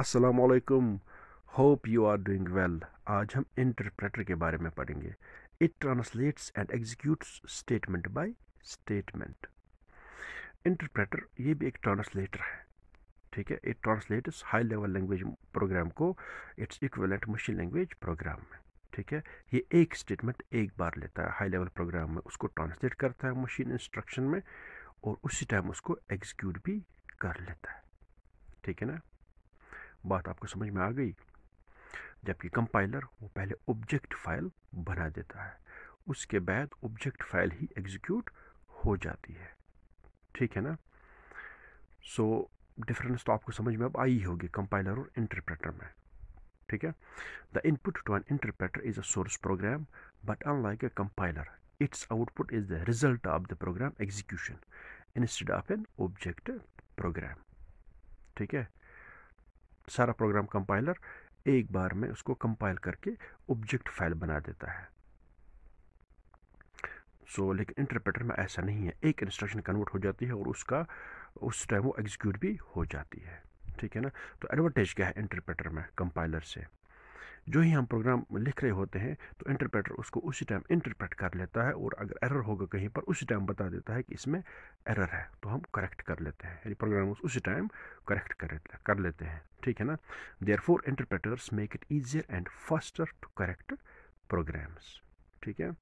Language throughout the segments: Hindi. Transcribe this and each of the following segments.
असलकुम hope you are doing well आज हम इंटरप्रेटर के बारे में पढ़ेंगे it translates and executes statement by statement interpreter ये भी एक ट्रांसलेटर है ठीक है it translates high level language program को its equivalent machine language program में ठीक है ये एक स्टेटमेंट एक बार लेता है हाई लेवल प्रोग्राम में उसको ट्रांसलेट करता है मशीन इंस्ट्रक्शन में और उसी टाइम उसको एग्जीक्यूट भी कर लेता है ठीक है ना बात आपको समझ में आ गई जबकि कंपाइलर वो पहले ऑब्जेक्ट फाइल बना देता है उसके बाद ऑब्जेक्ट फाइल ही एग्जीक्यूट हो जाती है ठीक है ना सो डिफरेंस तो आपको समझ में अब आई होगी कंपाइलर और इंटरप्रेटर में ठीक है the input to an interpreter is a source program but unlike a compiler its output is the result of the program execution instead of an object program ठीक है सारा प्रोग्राम कंपाइलर एक बार में उसको कंपाइल करके ऑब्जेक्ट फाइल बना देता है सो so, लेकिन इंटरप्रेटर में ऐसा नहीं है एक इंस्ट्रक्शन कन्वर्ट हो जाती है और उसका उस टाइम वो एग्जीक्यूट भी हो जाती है ठीक है ना तो एडवांटेज क्या है इंटरप्रेटर में कंपाइलर से जो ही हम प्रोग्राम लिख रहे होते हैं तो इंटरप्रेटर उसको उसी टाइम इंटरप्रेट कर लेता है और अगर एरर होगा कहीं पर उसी टाइम बता देता है कि इसमें एरर है तो हम करेक्ट कर लेते हैं यानी प्रोग्राम उसी टाइम करेक्ट कर कर लेते हैं ठीक है ना therefore interpreters make it easier and faster to correct programs ठीक है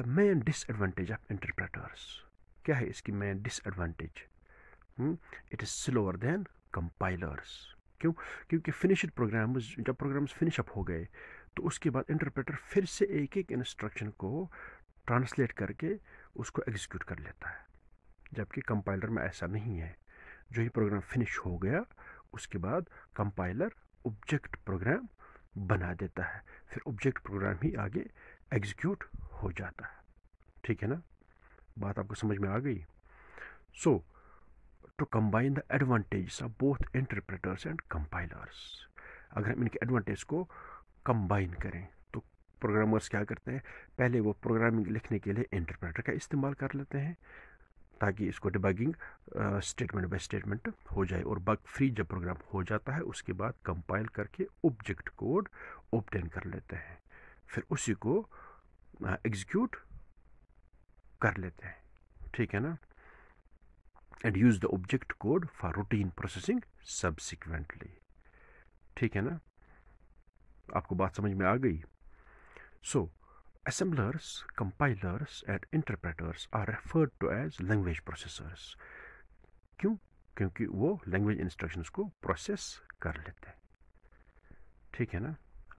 the main disadvantage of interpreters क्या है इसकी main disadvantage it is slower than compilers क्यों क्योंकि फिनिशड प्रोग्राम जब प्रोग्राम्स फिनिश अप हो गए तो उसके बाद इंटरप्रेटर फिर से एक एक इंस्ट्रक्शन को ट्रांसलेट करके उसको एग्जीक्यूट कर लेता है जबकि कंपाइलर में ऐसा नहीं है जो ही प्रोग्राम फिनिश हो गया उसके बाद कंपाइलर ऑब्जेक्ट प्रोग्राम बना देता है फिर ऑब्जेक्ट प्रोग्राम ही आगे एग्जीक्यूट हो जाता है ठीक है ना बात आपको समझ में आ गई सो so, to combine the advantages of both interpreters and compilers अगर हम इनके एडवांटेज को कंबाइन करें तो प्रोग्रामर्स क्या करते हैं पहले वो प्रोग्रामिंग लिखने के लिए इंटरप्रेटर का इस्तेमाल कर लेते हैं ताकि इसको डिबगिंग स्टेटमेंट बाय स्टेटमेंट हो जाए और बग फ्री जब प्रोग्राम हो जाता है उसके बाद कंपाइल करके ऑब्जेक्ट कोड ओपटेन कर लेते हैं फिर उसी को एग्जीक्यूट कर लेते हैं ठीक है ना and use the object code for routine processing subsequently ठीक है ना आपको बात समझ में आ गई so assemblers compilers and interpreters are referred to as language processors क्यों क्योंकि वो लैंग्वेज इंस्ट्रक्शंस को प्रोसेस कर लेते हैं ठीक है ना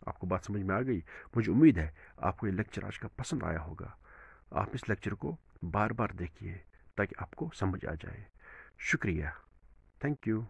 आपको बात समझ में आ गई मुझे उम्मीद है आपको ये लेक्चर आज का पसंद आया होगा आप इस लेक्चर को बार बार देखिए ताकि आपको समझ आ जाए शुक्रिया थैंक यू